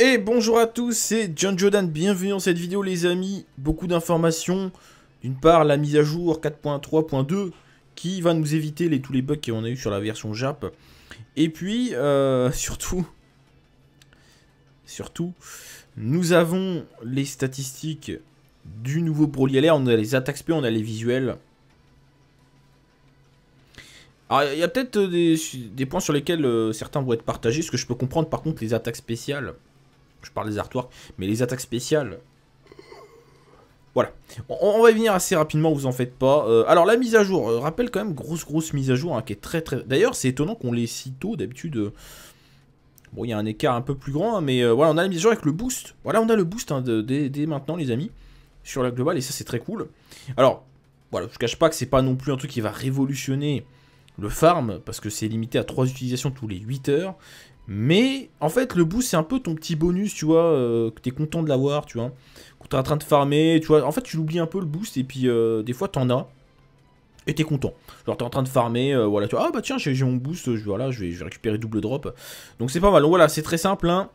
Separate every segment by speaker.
Speaker 1: Et bonjour à tous, c'est John Jordan, bienvenue dans cette vidéo les amis, beaucoup d'informations, d'une part la mise à jour 4.3.2 qui va nous éviter tous les bugs qu'on a eu sur la version Jap, et puis euh, surtout, surtout, nous avons les statistiques du nouveau Broly l'air, on a les attaques spéciales, on a les visuels. Alors il y a peut-être des, points sur lesquels euh, certains vont être partagés, ce que je peux comprendre par contre les attaques spéciales je parle des artworks, mais les attaques spéciales. Voilà, on, va y venir assez rapidement, vous en faites pas. Euh, alors la mise à jour, euh, rappelle quand même, grosse grosse mise à jour, hein, qui est très très... D'ailleurs c'est étonnant qu'on l'ait si tôt, d'habitude... Euh, bon, il y a un écart un peu plus grand, hein, mais voilà, on a la mise à jour avec le boost. Voilà, on a le boost hein, dès maintenant, les amis, sur la globale, et ça c'est très cool. Alors, voilà, je cache pas que c'est pas non plus un truc qui va révolutionner le farm, parce que c'est limité à 3 utilisations tous les 8 heures, mais en fait, le boost, c'est un peu ton petit bonus, tu vois, euh, que t'es content de l'avoir, tu vois. Quand t'es en train de farmer, tu vois. En fait, tu l'oublies un peu le boost, et puis euh, des fois, t'en as, et t'es content. Genre, t'es en train de farmer, euh, voilà, tu vois. Ah bah tiens, j'ai mon boost, je, voilà, je vais, je vais récupérer double drop. Donc, c'est pas mal. Donc, voilà, c'est très simple, hein.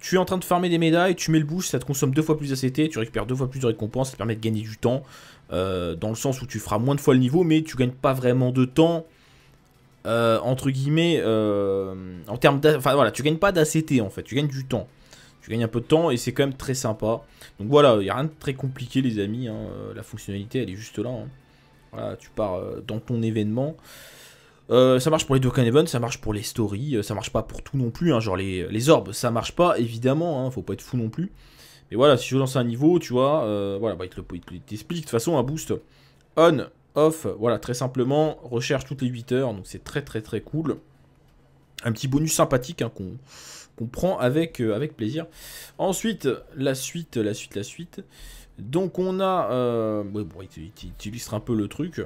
Speaker 1: Tu es en train de farmer des médailles, tu mets le boost, ça te consomme deux fois plus d'ACT, tu récupères deux fois plus de récompenses, ça te permet de gagner du temps, dans le sens où tu feras moins de fois le niveau, mais tu gagnes pas vraiment de temps euh, entre guillemets, euh, en termes Enfin voilà, tu gagnes pas d'ACT en fait, tu gagnes du temps. Tu gagnes un peu de temps et c'est quand même très sympa. Donc voilà, il n'y a rien de très compliqué les amis, hein. euh, la fonctionnalité elle est juste là. Hein. Voilà, tu pars dans ton événement. ça marche pour les token events ça marche pour les stories, ça marche pas pour tout non plus, hein, genre les, les, orbes, ça marche pas évidemment, hein, faut pas être fou non plus. Mais voilà, si je lance un niveau, tu vois, voilà, bah, il t'explique de toute façon un boost on off. Voilà, très simplement, recherche toutes les 8 heures, donc c'est très très très cool. Un petit bonus sympathique hein, qu'on prend avec, euh, avec plaisir. Ensuite, la suite, la suite, la suite. Donc on a... Euh, bon, il, illustre un peu le truc.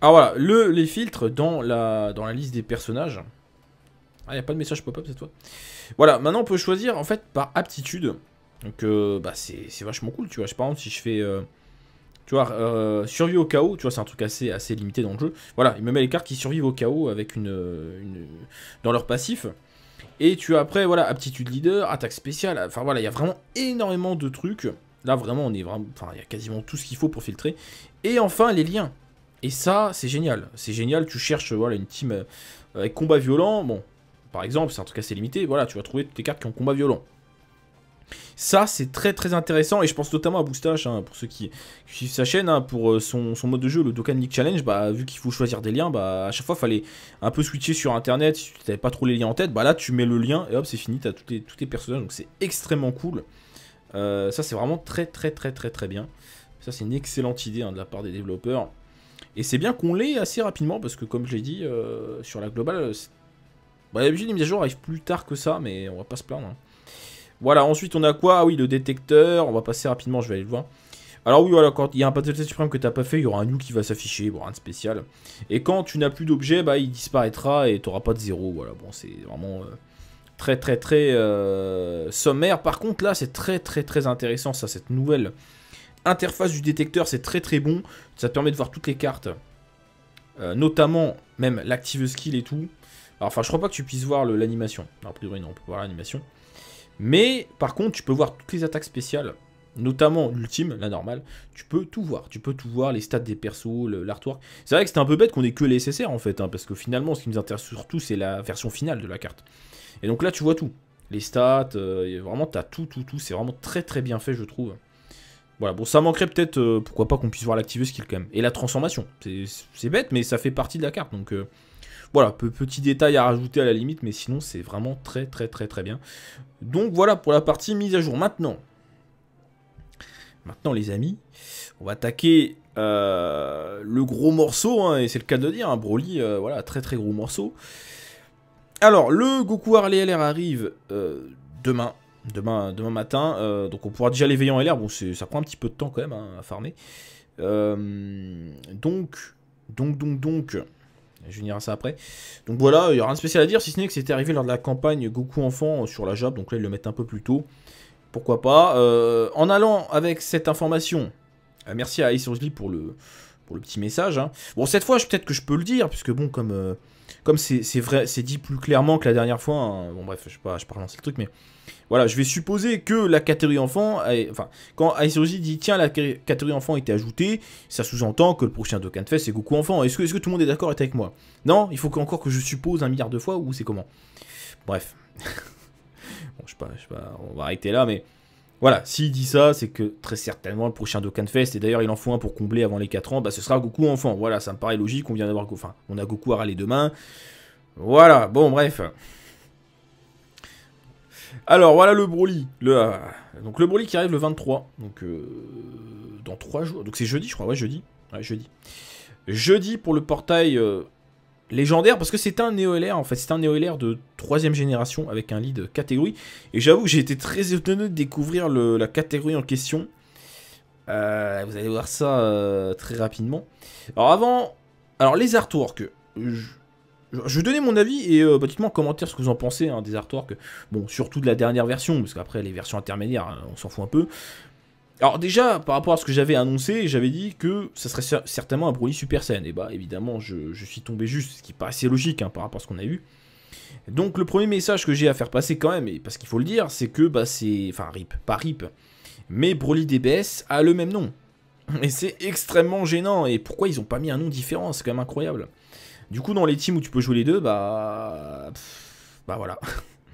Speaker 1: Ah voilà, le, les filtres dans la, dans la liste des personnages. Ah, il n'y a pas de message pop-up cette fois. Voilà, maintenant on peut choisir en fait par aptitude. Donc euh, bah, c'est vachement cool, tu vois. par exemple, si je fais... Euh, tu vois, euh, survie au chaos, tu vois, c'est un truc assez, assez limité dans le jeu. Voilà, il me met les cartes qui survivent au chaos avec euh, une, dans leur passif. Et tu as après, voilà, aptitude leader, attaque spéciale. Enfin voilà, il y a vraiment énormément de trucs. Là, vraiment, on est vraiment. Enfin, il y a quasiment tout ce qu'il faut pour filtrer. Et enfin, les liens. Et ça, c'est génial. C'est génial. Tu cherches, voilà, une team euh, avec combat violent. Bon, par exemple, c'est un truc assez limité. Voilà, tu vas trouver toutes tes cartes qui ont combat violent. Ça, c'est très très intéressant et je pense notamment à Boustache, hein, pour ceux qui, suivent sa chaîne, hein, pour euh, son, mode de jeu, le Dokkan League Challenge, bah, vu qu'il faut choisir des liens, bah, à chaque fois, il fallait un peu switcher sur Internet, si tu n'avais pas trop les liens en tête, bah là, tu mets le lien et hop, c'est fini, tu as tous tes, personnages, donc c'est extrêmement cool. Euh, ça, c'est vraiment très très très très très bien. Ça, c'est une excellente idée hein, de la part des développeurs. Et c'est bien qu'on l'ait assez rapidement, parce que comme je l'ai dit, euh, sur la globale, bah, les mises à jour arrivent plus tard que ça, mais on va pas se plaindre. Voilà, ensuite on a quoi Ah oui, le détecteur, on va passer rapidement, je vais aller le voir. Alors oui, voilà, quand il y a un test suprême que t'as pas fait, il y aura un new qui va s'afficher, bon, rien de spécial. Et quand tu n'as plus d'objet, bah, il disparaîtra et t'auras pas de zéro, voilà. Bon, c'est vraiment euh, très, très, très euh, sommaire. Par contre, là, c'est très, très, très intéressant, ça, cette nouvelle interface du détecteur, c'est très, très bon. Ça te permet de voir toutes les cartes, euh, notamment même l'active skill et tout. enfin, je crois pas que tu puisses voir l'animation. A priori, non, on peut voir l'animation. Mais par contre, tu peux voir toutes les attaques spéciales, notamment l'ultime, la normale. Tu peux tout voir. Tu peux tout voir, les stats des persos, l'artwork. C'est vrai que c'est un peu bête qu'on ait que les SSR en fait, hein, parce que finalement, ce qui nous intéresse surtout, c'est la version finale de la carte. Et donc là, tu vois tout. Les stats, euh, vraiment, t'as tout, tout, tout. C'est vraiment très, très bien fait, je trouve. Voilà, bon, ça manquerait peut-être, euh, pourquoi pas qu'on puisse voir l'activer skill quand même. Et la transformation, c'est bête, mais ça fait partie de la carte, donc euh, voilà, petit détail à rajouter à la limite, mais sinon c'est vraiment très très très très bien. Donc voilà pour la partie mise à jour. Maintenant, maintenant les amis, on va attaquer euh, le gros morceau, hein, et c'est le cas de dire, hein, Broly, euh, voilà, très très gros morceau. Alors, le Goku Harley LR arrive euh, demain, demain, demain matin, donc on pourra déjà l'éveiller en LR, bon ça prend un petit peu de temps quand même hein, à farmer. donc, donc, donc, donc, je vais à ça après. Donc voilà, il n'y a rien de spécial à dire, si ce n'est que c'était arrivé lors de la campagne Goku enfant sur la Jab. donc là ils le mettent un peu plus tôt. Pourquoi pas. Euh, en allant avec cette information, euh, merci à Ace pour le, pour le petit message. Hein. Bon, cette fois, peut-être que je peux le dire, puisque bon, comme euh, comme c'est vrai, c'est dit plus clairement que la dernière fois. Hein. Bon, bref, je sais pas, je parle le truc, mais voilà, je vais supposer que la catégorie enfant, enfin, quand Aiseroji dit tiens, la catégorie enfant a été ajoutée, ça sous-entend que le prochain Dokkan fait, c'est Goku enfant. Est-ce que, est que tout le monde est d'accord avec moi Non, il faut encore que je suppose un milliard de fois ou c'est comment Bref. bon, je sais pas, je sais pas, on va arrêter là, mais voilà, s'il dit ça, c'est que très certainement le prochain Dokkan Fest, et d'ailleurs il en faut un pour combler avant les 4 ans, bah ce sera Goku enfant. Voilà, ça me paraît logique, on vient d'avoir Goku. Enfin, on a Goku à râler demain. Voilà, bon bref. Alors voilà le Broly. Le, euh, donc le Broly qui arrive le 23. Donc euh, dans 3 jours. Donc c'est jeudi, je crois. Ouais, jeudi. Ouais, jeudi. Jeudi pour le portail euh, légendaire parce que c'est un néo en fait, c'est un néo de troisième génération avec un lead catégorie. Et j'avoue, j'ai été très étonné de découvrir la catégorie en question. Euh, vous allez voir ça euh, très rapidement. Alors avant, alors les artworks, je, je vais donner mon avis et euh, dites en commentaire ce que vous en pensez hein, des artworks. Bon, surtout de la dernière version, parce qu'après les versions intermédiaires, hein, on s'en fout un peu. Alors déjà, par rapport à ce que j'avais annoncé, j'avais dit que ça serait certainement un Broly Super Saiyan. Et bah évidemment, je, suis tombé juste, ce qui paraissait logique hein, par rapport à ce qu'on a vu. Donc le premier message que j'ai à faire passer quand même, et parce qu'il faut le dire, c'est que bah c'est... Enfin RIP, pas RIP. Mais Broly DBS a le même nom. Et c'est extrêmement gênant. Et pourquoi ils ont pas mis un nom différent C'est quand même incroyable. Du coup, dans les teams où tu peux jouer les deux, bah... Bah voilà.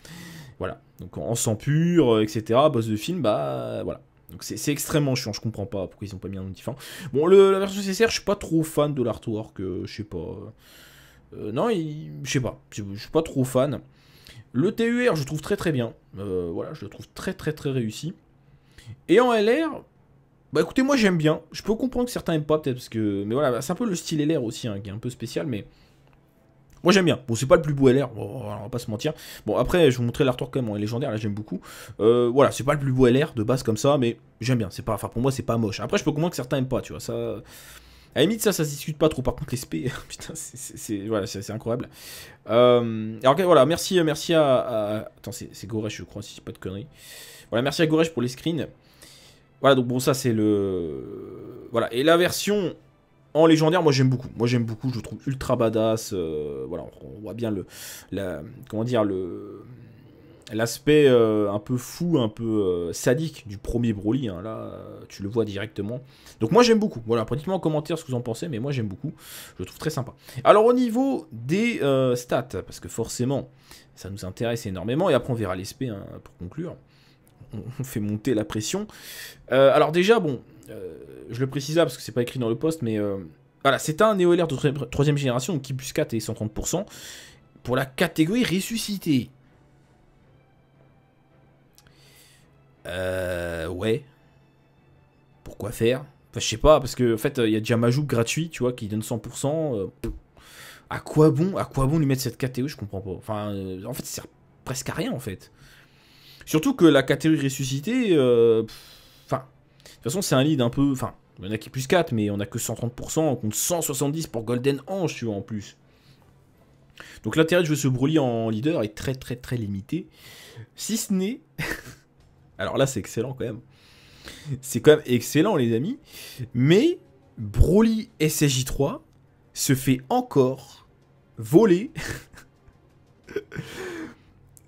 Speaker 1: voilà. Donc en sang pur, etc., boss de film, bah voilà. Donc c'est extrêmement chiant, je comprends pas pourquoi ils ont pas mis un nom différent. Bon, le, la version CCR, je suis pas trop fan de l'artwork, euh, je sais pas. Euh, non, je sais pas, je suis pas trop fan. Le TUR, e je trouve très très bien. Euh, voilà, je le trouve très très très réussi. Et en LR, bah écoutez, moi j'aime bien. Je peux comprendre que certains aiment pas peut-être parce que... Mais voilà, c'est un peu le style LR aussi hein, qui est un peu spécial, mais... Moi j'aime bien. Bon, c'est pas le plus beau LR, on va pas se mentir. Bon, après, je vous montrais l'artwork quand même, est légendaire, là j'aime beaucoup. Euh, voilà, c'est pas le plus beau LR de base comme ça, mais j'aime bien. C'est pas, enfin pour moi, c'est pas moche. Après, je peux comprendre que certains aiment pas, tu vois. Ça, à la limite, ça, ça se discute pas trop. Par contre, les SP, putain, c'est voilà, incroyable. Euh, alors, voilà, merci, euh, merci à. Attends, c'est Goresh, je crois, si c'est pas de conneries. Voilà, merci à Goresh pour les screens. Voilà, donc bon, ça, c'est le. Voilà, et la version en légendaire, moi j'aime beaucoup. Moi j'aime beaucoup, je le trouve ultra badass. Euh, voilà, on voit bien le, comment dire, le l'aspect euh, un peu fou, un peu euh, sadique du premier Broly. Hein, là, tu le vois directement. Donc moi j'aime beaucoup. Voilà, pratiquement en commentaire ce que vous en pensez, mais moi j'aime beaucoup. Je le trouve très sympa. Alors au niveau des stats, parce que forcément, ça nous intéresse énormément. Et après on verra les hein, pour conclure. on fait monter la pression. alors déjà, bon, euh, je le précise là parce que c'est pas écrit dans le poste, mais euh, voilà, c'est un néo de troisième génération, qui plus 4 et 130%, pour la catégorie ressuscité. Euh, ouais. Pourquoi faire Enfin, je sais pas, parce que en fait, il y a déjà Majoub gratuit, tu vois, qui donne 100%. Euh, à quoi bon À quoi bon lui mettre cette catégorie Je comprends pas. Enfin, en fait, ça sert presque à rien, en fait. Surtout que la catégorie ressuscité, euh, de toute façon, c'est un lead un peu. Enfin, il y en a qui plus 4, mais on a que 130%, on compte 170 pour Golden Ange, tu vois, en plus. Donc l'intérêt de jouer ce Broly en leader est très très très limité. Si ce n'est. Alors là, c'est excellent quand même. C'est quand même excellent, les amis. Mais Broly ssj 3 se fait encore voler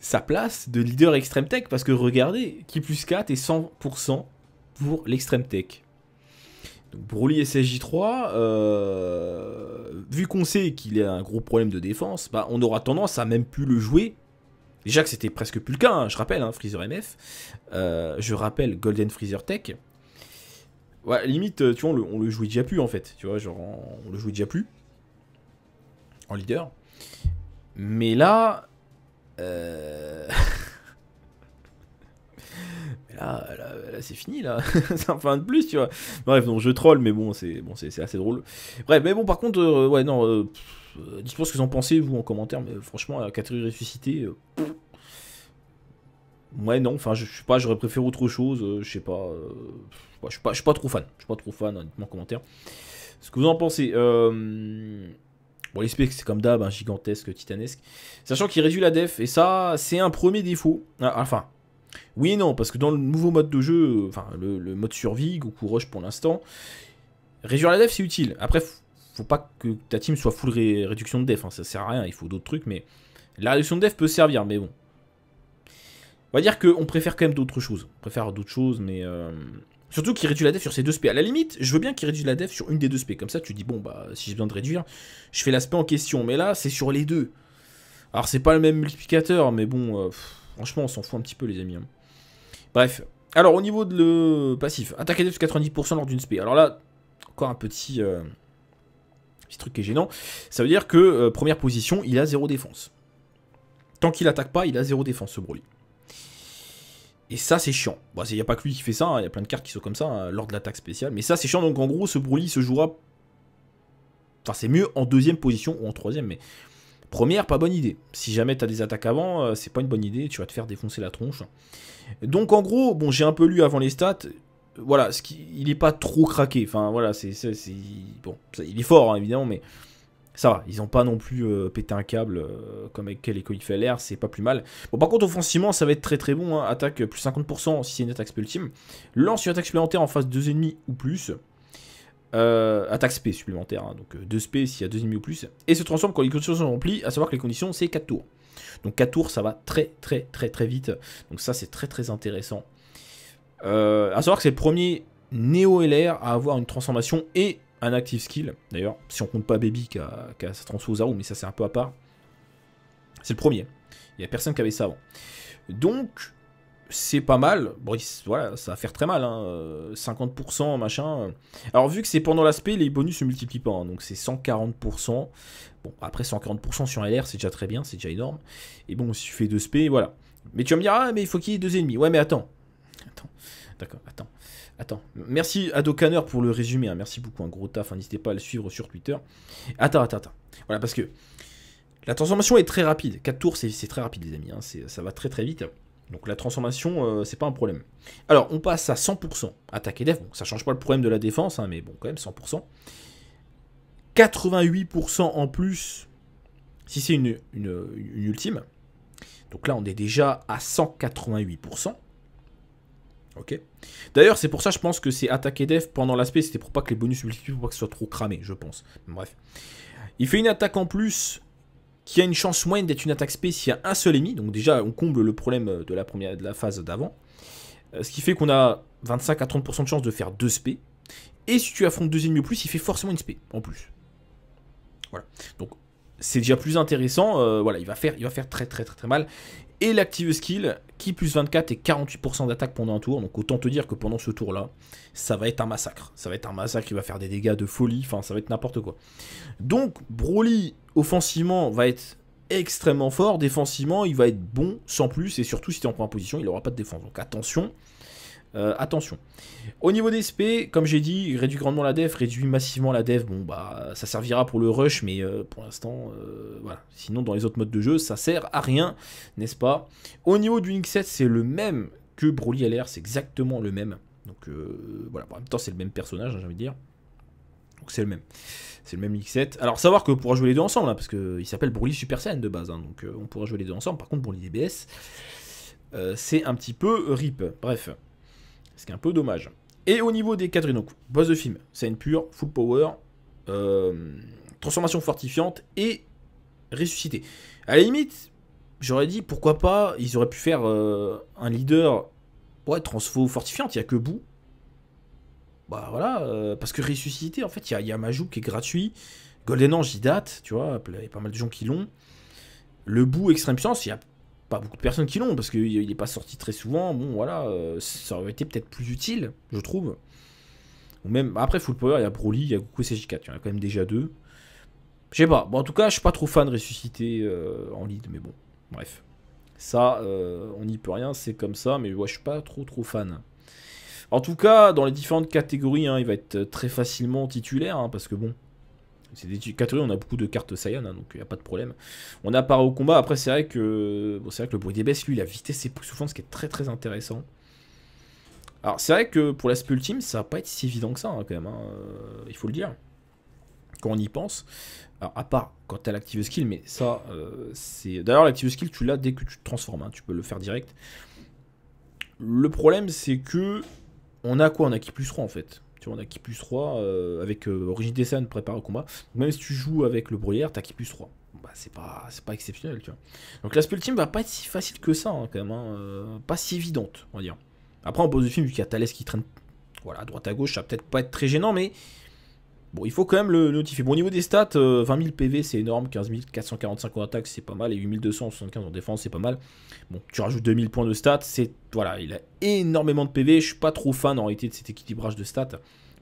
Speaker 1: sa place de leader Extreme Tech. Parce que regardez, qui plus 4 est 100% pour l'extrême tech. Donc Broly ssj 3 vu qu'on sait qu'il a un gros problème de défense, bah, on aura tendance à même plus le jouer. Déjà que c'était presque plus le cas, hein, je rappelle, hein, Freezer MF. Euh, je rappelle Golden Freezer Tech. Ouais, limite, euh, tu vois, on le, jouait déjà plus en fait. Tu vois, genre, on, on le jouait déjà plus. En leader. Mais là. Euh, mais là, c'est fini, là. c'est un fin de plus, tu vois. Bref, non je troll, mais bon, c'est bon, c'est assez drôle. Bref, mais bon, par contre, euh, ouais, non, euh, moi ce que vous en pensez, vous, en commentaire, mais franchement, Catherine ressuscitée. Euh, ouais, non, enfin, je, ne sais pas, j'aurais préféré autre chose, euh, je sais pas, je suis pas, suis pas trop fan, je suis pas trop fan, hein, dites en commentaire. Ce que vous en pensez, Bon, les c'est comme d'hab, un hein, gigantesque, titanesque. Sachant qu'il réduit la def, et ça, c'est un premier défaut. Ah, enfin, oui et non, parce que dans le nouveau mode de jeu, euh, enfin le, mode survie, Goku Rush pour l'instant, réduire la def c'est utile. Après, faut pas que ta team soit full réduction de def, hein, ça sert à rien, il faut d'autres trucs, mais la réduction de def peut servir, mais bon. On va dire qu'on préfère quand même d'autres choses. On préfère d'autres choses, mais. Euh, surtout qu'il réduit la def sur ces deux sp À la limite, je veux bien qu'il réduise la def sur une des deux sp Comme ça, tu dis, bon, bah, si j'ai besoin de réduire, je fais l'aspect en question. Mais là, c'est sur les deux. Alors, c'est pas le même multiplicateur, mais bon. Euh, Franchement, on s'en fout un petit peu, les amis. Hein. Bref. Alors, au niveau de le passif, attaquer plus 90% lors d'une spé. Alors là, encore un petit, euh, truc qui est gênant. Ça veut dire que, euh, première position, il a zéro défense. Tant qu'il attaque pas, il a zéro défense, ce Broly. Et ça, c'est chiant. il n'y a pas que lui qui fait ça, il hein. y a plein de cartes qui sont comme ça hein, lors de l'attaque spéciale. Mais ça, c'est chiant. Donc, en gros, ce Broly se jouera. Enfin, c'est mieux en deuxième position ou en troisième, mais Première, pas bonne idée. Si jamais t'as des attaques avant, euh, c'est pas une bonne idée, tu vas te faire défoncer la tronche. Donc en gros, bon, j'ai un peu lu avant les stats. Voilà, ce qui, il est pas trop craqué. Enfin voilà, c'est bon, il est fort hein, évidemment, mais ça va. Ils ont pas non plus euh, pété un câble euh, comme avec quel écho il fait l'air, c'est pas plus mal. Bon, par contre, offensivement, ça va être très très bon. Hein. Attaque plus 50% si c'est une attaque ultime. team. Lance une attaque supplémentaire en face de deux ennemis ou plus. Euh, attaque SP supplémentaire, hein. donc 2 euh, SP s'il y a ennemis ou plus, et se transforme quand les conditions sont remplies, à savoir que les conditions c'est 4 tours. Donc 4 tours ça va très très très très vite, donc ça c'est très très intéressant. Euh, à savoir que c'est le premier néo-LR à avoir une transformation et un active skill, d'ailleurs, si on compte pas Baby qui a, qui a sa transformation, mais ça c'est un peu à part. C'est le premier, il n'y a personne qui avait ça avant. Donc c'est pas mal. Bon, voilà, ça va faire très mal, 50%, hein. machin. Alors, vu que c'est pendant l'aspect, les bonus se multiplient pas, hein. donc c'est 140%. Bon, après 140% sur LR, c'est déjà très bien, c'est déjà énorme. Et bon, si tu fais 2 SP, voilà. Mais tu vas me dire, ah, mais il faut qu'il y ait deux ennemis. Ouais, mais attends. Attends, d'accord, attends. Attends, merci à pour le résumé, hein. merci beaucoup, un gros taf, n'hésitez pas à le suivre sur Twitter. Attends, attends, attends. Voilà, parce que la transformation est très rapide, 4 tours c'est très rapide les amis, ça va très très vite. Donc la transformation, euh, c'est pas un problème. Alors, on passe à 100%. Attaque et def, bon, ça change pas le problème de la défense, hein, mais bon, quand même, 100%. 88% en plus si c'est une, ultime. Donc là, on est déjà à 188%. Ok. D'ailleurs, c'est pour ça, je pense que c'est attaque et def pendant l'aspect, c'était pour pas que les bonus multiplient, pour pas que ce soit trop cramé, je pense. Bref. Il fait une attaque en plus qui a une chance moyenne d'être une attaque spé s'il y a un seul ennemi. Donc déjà, on comble le problème euh, de la, première, de la phase d'avant. Euh, ce qui fait qu'on a 25 à 30% de chance de faire 2 sp Et si tu affrontes 2 ennemis ou plus, il fait forcément une spé en plus. Voilà. Donc c'est déjà plus intéressant. Euh, voilà, il va, faire, il va faire très très très très mal. Et l'active skill, qui plus 24 et 48% d'attaque pendant un tour. Donc autant te dire que pendant ce tour-là, ça va être un massacre. Ça va être un massacre, il va faire des dégâts de folie, enfin ça va être n'importe quoi. Donc Broly offensivement va être extrêmement fort, défensivement il va être bon sans plus, et surtout si tu es en première position, il n'aura pas de défense. Donc attention, euh, attention. Au niveau des SP, comme j'ai dit, réduit grandement la def, réduit massivement la def. Bon, bah, ça servira pour le rush, mais euh, pour l'instant, euh, voilà. Sinon, dans les autres modes de jeu, ça sert à rien, n'est-ce pas Au niveau du x 7, c'est le même que Broly LR, c'est exactement le même. Donc, voilà, bon, en même temps, c'est le même personnage, hein, j'ai envie de dire. Donc c'est le même. C'est le même X7. Alors savoir qu'on pourra jouer les deux ensemble, hein, parce qu'il s'appelle Broly Super Saiyan de base. Hein, donc euh, on pourra jouer les deux ensemble. Par contre, Broly DBS, euh, c'est un petit peu rip. Bref. Ce qui est un peu dommage. Et au niveau des quadrilles, boss de film, scène pure, full power, euh, transformation fortifiante et ressuscité. À la limite, j'aurais dit pourquoi pas, ils auraient pu faire un leader ouais, transfo fortifiante, il n'y a que bout bah voilà, euh, parce que ressuscité, en fait, il y a, y qui est gratuit. Golden Ange, il date, tu vois, il y a pas mal de gens qui l'ont. Le bout Extrême science il n'y a pas beaucoup de personnes qui l'ont, parce qu'il n'est pas sorti très souvent. Bon, voilà, euh, ça aurait été peut-être plus utile, je trouve. Ou même, après Full Power, il y a Broly, il y a Goku CJ4, il y en a quand même déjà deux. Je sais pas, bon, en tout cas, je suis pas trop fan de ressuscité euh, en lead, mais bon, bref. Ça, on n'y peut rien, c'est comme ça, mais je je suis pas trop trop fan. En tout cas, dans les différentes catégories, hein, il va être euh, très facilement titulaire, hein, parce que bon, c'est des catégories, on a beaucoup de cartes Saiyan, hein, donc il euh, n'y a pas de problème. On a part au combat, après c'est vrai que bon, c'est vrai que le bruit des baisses, lui, la vitesse souvent, ce qui est très très intéressant. Alors c'est vrai que pour l'aspect ultime, ça va pas être si évident que ça, quand même, euh, il faut le dire. Quand on y pense, alors, à part quand tu as l'active skill, mais ça, c'est. D'ailleurs, l'active skill, tu l'as dès que tu te transformes, tu peux le faire direct. Le problème, c'est que on a quoi On a qui plus 3 en fait. Tu vois, on a qui plus 3 euh, avec euh, Origine scènes prépare au combat. même si tu joues avec le brouillard, t'as qui plus 3. Bah, c'est pas, pas exceptionnel, tu vois. Donc la ultime team va pas être si facile que ça, hein, quand même. Hein, euh, pas si évidente, on va dire. Après, on pose le film, vu qu'il y a Thalès qui traîne voilà, à droite à gauche, ça va peut-être pas être très gênant, mais Bon, il faut quand même le notifier. Bon, au niveau des stats, 20 000 PV, c'est énorme. 15 445 en attaque, c'est pas mal. Et 8 275 en défense, c'est pas mal. Bon, tu rajoutes 2000 points de stats. C'est, voilà, il a énormément de PV. Je suis pas trop fan en réalité de cet équilibrage de stats.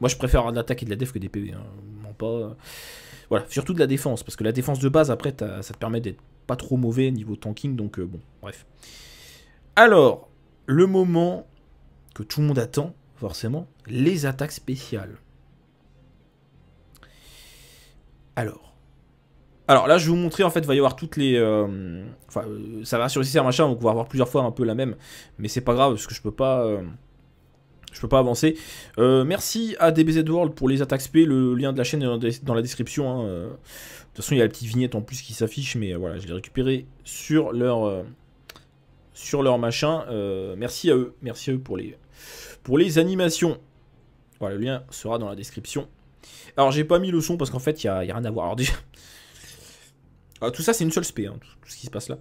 Speaker 1: Moi, je préfère un de l'attaque et de la def que des PV. Hein. pas. Euh, voilà, surtout de la défense. Parce que la défense de base, après, ça te permet d'être pas trop mauvais niveau tanking. Donc, euh, bon, bref. Alors, le moment que tout le monde attend, forcément, les attaques spéciales. Alors. Alors là, je vais vous montrer, en fait, il va y avoir toutes les... Euh, enfin, euh, ça va sur les un machin, donc on va avoir plusieurs fois un peu la même. Mais c'est pas grave, parce que je peux pas... Euh, je peux pas avancer. merci à DBZ World pour les attaques SP. Le lien de la chaîne est dans la description. Hein, de toute façon, il y a la petite vignette en plus qui s'affiche. Mais voilà, je l'ai récupéré sur leur, sur leur machin. merci à eux. Merci à eux pour les, pour les animations. Voilà, le lien sera dans la description. Alors j'ai pas mis le son parce qu'en fait il y, a, rien à voir. Alors déjà, ah, tout ça c'est une seule spé, hein, tout, ce qui se passe là.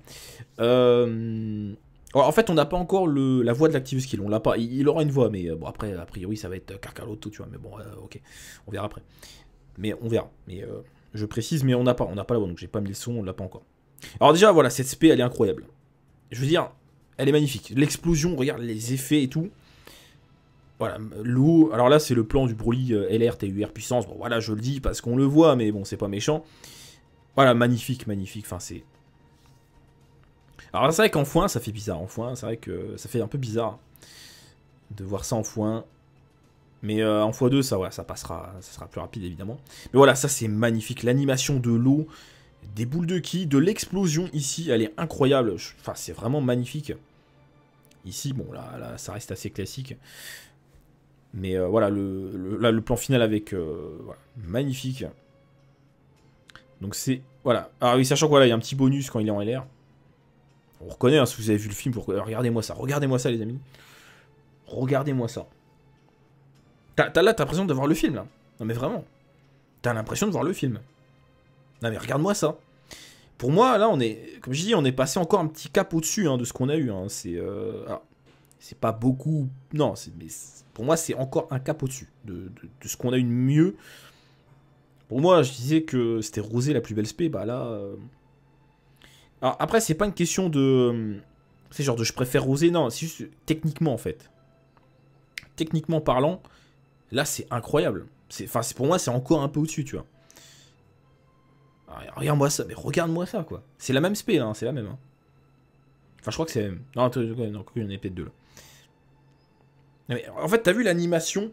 Speaker 1: Euh, en fait on n'a pas encore la voix de l'activus kill, on l'a pas. Il, aura une voix, mais euh, bon après a priori ça va être Carcalotto, tu vois. Mais bon, euh, ok, on verra après. Mais on verra. Mais je précise, mais on n'a pas, on n'a pas la voix, donc j'ai pas mis le son, on l'a pas encore. Alors déjà voilà, cette spé elle est incroyable. Je veux dire, elle est magnifique. L'explosion, regarde les effets et tout. Voilà, l'eau, alors là c'est le plan du Broly euh, LRTUR puissance, bon voilà je le dis parce qu'on le voit, mais bon c'est pas méchant. Voilà, magnifique, magnifique, enfin c'est... Alors c'est vrai qu'en foin ça fait bizarre, en foin c'est vrai que ça fait un peu bizarre de voir ça en foin. Mais euh, en x2 ça, ouais, ça passera, ça sera plus rapide évidemment. Mais voilà, ça c'est magnifique, l'animation de l'eau, des boules de ki, de l'explosion ici, elle est incroyable, enfin c'est vraiment magnifique. Ici, bon là, là ça reste assez classique. Mais euh, voilà, le, plan final avec. Euh, voilà, magnifique. Donc c'est. Voilà. Ah oui, sachant qu'il voilà, y a un petit bonus quand il est en LR. On reconnaît, hein, si vous avez vu le film, euh, regardez-moi ça. Regardez-moi ça, les amis. Regardez-moi ça. T'as, là, t'as l'impression de voir le film, là. Non, mais vraiment. T'as l'impression de voir le film. Non, mais regarde-moi ça. Pour moi, là, on est. Comme je dis, on est passé encore un petit cap au-dessus hein, de ce qu'on a eu. Hein. C'est. Euh c'est pas beaucoup. Non, mais pour moi, c'est encore un cap au-dessus de, ce qu'on a eu de mieux. Pour moi, je disais que c'était Rosé la plus belle spé, bah là. Euh. Alors après, c'est pas une question de. Euh, c'est genre de je préfère Rosé, non, c'est juste techniquement en fait. Techniquement parlant, là c'est incroyable. Enfin, pour moi, c'est encore un peu au-dessus, tu vois. Regarde-moi ça, mais regarde-moi ça, quoi. C'est la même spé, là, hein, c'est la même. Hein. Enfin, je crois que c'est. Non, attends, non, il y en a peut-être deux là en fait, t'as vu l'animation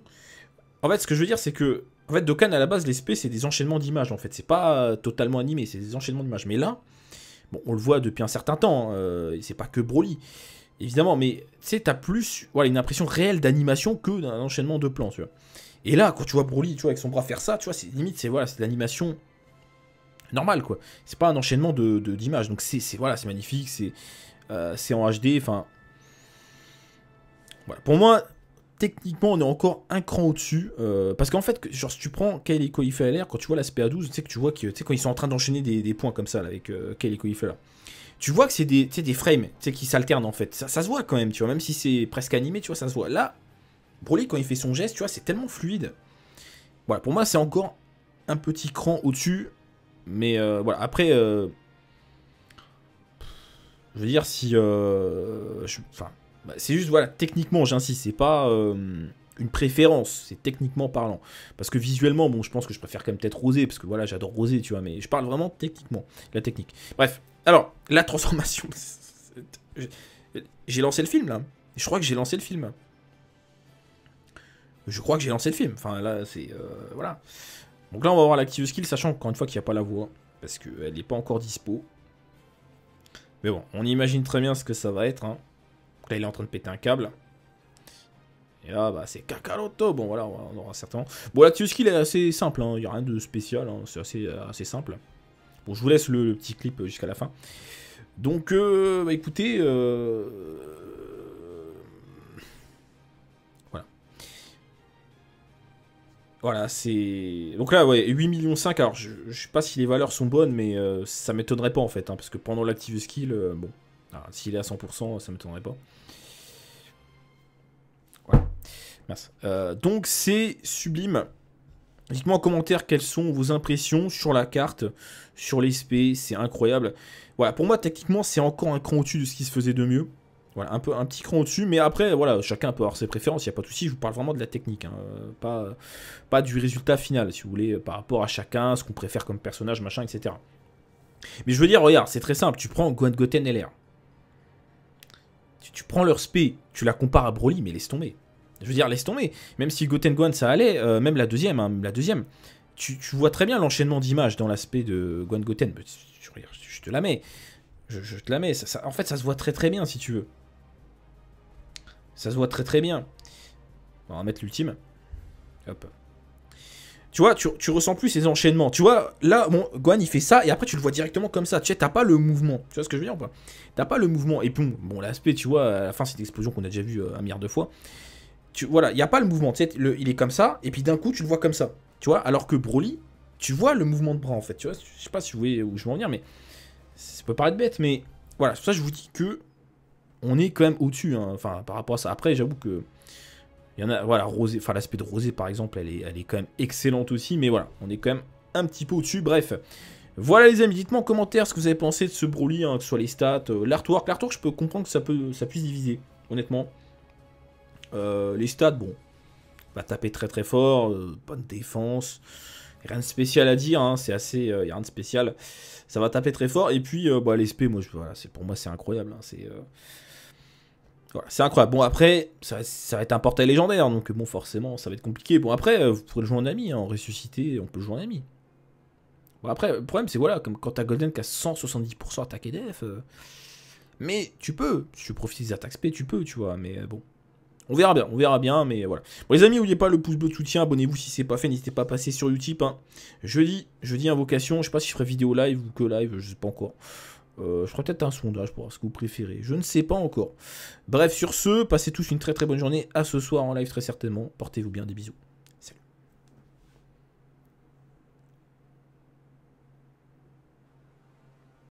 Speaker 1: En fait, ce que je veux dire, c'est que. En fait, Dokkan, à la base, l'espèce, c'est des enchaînements d'images, en fait. C'est pas euh, totalement animé, c'est des enchaînements d'images. Mais là, bon, on le voit depuis un certain temps, hein, euh, c'est pas que Broly. Évidemment, mais tu sais, t'as plus voilà, une impression réelle d'animation que d'un enchaînement de plans, tu vois. Et là, quand tu vois Broly, tu vois, avec son bras faire ça, tu vois, c'est limite, c'est voilà, c'est l'animation normale, quoi. C'est pas un enchaînement de, d'images. Donc c'est, voilà, c'est magnifique, c'est, euh, c'est en HD, enfin. Voilà. Pour moi, techniquement, on est encore un cran au-dessus. Euh, parce qu'en fait, genre, si tu prends Kyle l'air quand tu vois la SPA12, tu sais que tu vois que, quand ils sont en train d'enchaîner des, points comme ça avec euh, Kyle là. tu vois que c'est des, frames tu sais, qui s'alternent en fait. Ça, ça, se voit quand même, tu vois, même si c'est presque animé, tu vois, ça se voit. Là, Broly, quand il fait son geste, tu vois, c'est tellement fluide. Voilà, pour moi, c'est encore un petit cran au-dessus. Mais euh, voilà, après. Euh, je veux dire, si. Enfin bah, c'est juste, voilà, techniquement, j'insiste, c'est pas euh, une préférence, c'est techniquement parlant. Parce que visuellement, bon, je pense que je préfère quand même peut-être Rosé, parce que voilà, j'adore Rosé, tu vois, mais je parle vraiment techniquement, la technique. Bref, alors, la transformation. J'ai lancé le film, là. Je crois que j'ai lancé le film. Je crois que j'ai lancé le film. Enfin, là, c'est. Euh, voilà. Donc là, on va voir l'active skill, sachant encore une fois qu'il n'y a pas la voix, parce qu'elle n'est pas encore dispo. Mais bon, on imagine très bien ce que ça va être. Hein là, il est en train de péter un câble. Et là, bah, c'est Kakaroto. Bon, voilà, on aura certainement. Bon, l'active skill est assez simple. Hein. Il n'y a rien de spécial. Hein. C'est euh, assez, simple. Bon, je vous laisse le, petit clip euh, jusqu'à la fin. Donc, euh, bah, écoutez. Voilà. Voilà, c'est. Donc là, ouais, 8 millions 5. Alors, je, ne sais pas si les valeurs sont bonnes, mais ça ça m'étonnerait pas en fait. Hein, parce que pendant l'active skill, bon. S'il est à 100%, ça ne m'étonnerait pas. Voilà. Euh, donc c'est sublime. Dites-moi en commentaire quelles sont vos impressions sur la carte, sur SP c'est incroyable. Voilà, pour moi techniquement c'est encore un cran au-dessus de ce qui se faisait de mieux. Voilà, un, peu, un petit cran au-dessus, mais après, voilà, chacun peut avoir ses préférences, il n'y a pas de souci, je vous parle vraiment de la technique, hein. pas, pas du résultat final, si vous voulez, euh, par rapport à chacun, ce qu'on préfère comme personnage, machin, etc. Mais je veux dire, regarde, c'est très simple, tu prends Gwen, Goten LR, tu, tu prends leur spé, tu la compares à Broly, mais laisse tomber. Je veux dire, laisse tomber. Même si Goten Gohan ça allait, euh, même la deuxième, hein, la deuxième, tu, vois très bien l'enchaînement d'images dans l'aspect de Gohan Goten. Je, te la mets. Je, te la mets. en fait, ça se voit très très bien, si tu veux. Ça se voit très très bien. On va mettre l'ultime. Hop tu vois, tu, ressens plus ces enchaînements. Tu vois, là, bon, Guan, il fait ça, et après, tu le vois directement comme ça. Tu sais, t'as pas le mouvement. Tu vois ce que je veux dire ou pas T'as pas le mouvement. Et bon, bon, l'aspect, tu vois, à la fin, c'est l'explosion explosion qu'on a déjà vue euh, un milliard de fois. Tu, voilà, il n'y a pas le mouvement. Tu sais, il est comme ça, et puis d'un coup, tu le vois comme ça. Tu vois, alors que Broly, tu vois le mouvement de bras, en fait. Tu vois, je sais pas si vous voyez où je veux en venir, mais ça peut paraître bête, mais voilà, ça je vous dis que on est quand même au-dessus, hein, enfin, par rapport à ça. Après, j'avoue que il y en a, voilà, rosé, enfin l'aspect de rosé par exemple, elle est, elle est quand même excellente aussi, mais voilà, on est quand même un petit peu au-dessus, bref. Voilà les amis, dites-moi en commentaire ce que vous avez pensé de ce Broly, hein, que ce soit les stats, euh, l'artwork, l'artwork je peux comprendre que ça, peut, ça puisse diviser, honnêtement. Euh, les stats, bon, va taper très très fort, euh, bonne défense, rien de spécial à dire, hein, c'est assez, il n'y a rien de spécial, ça va taper très fort, et puis bah, moi, je, voilà, pour moi c'est incroyable, hein, c'est c'est incroyable. Bon, après, ça, va être un portail légendaire, donc bon, forcément, ça va être compliqué. Bon, après, euh, vous pourrez le jouer en ami, hein, en ressuscité, on peut le jouer en ami. Bon, après, le problème, c'est voilà, comme quand t'as Golden qui a 170% attaque def. Euh, mais tu peux, si tu profites des attaques P, tu peux, tu vois, mais euh, bon. On verra bien, on verra bien, mais voilà. Bon, les amis, n'oubliez pas le pouce bleu de soutien, abonnez-vous si c'est pas fait, n'hésitez pas à passer sur Utip. Hein. Jeudi, jeudi invocation, je sais pas si je ferai vidéo live ou que live, je sais pas encore. Euh, je crois peut-être un sondage pour voir ce que vous préférez. Je ne sais pas encore. Bref, sur ce, passez tous une très très bonne journée. À ce soir en live très certainement. Portez-vous bien, des bisous.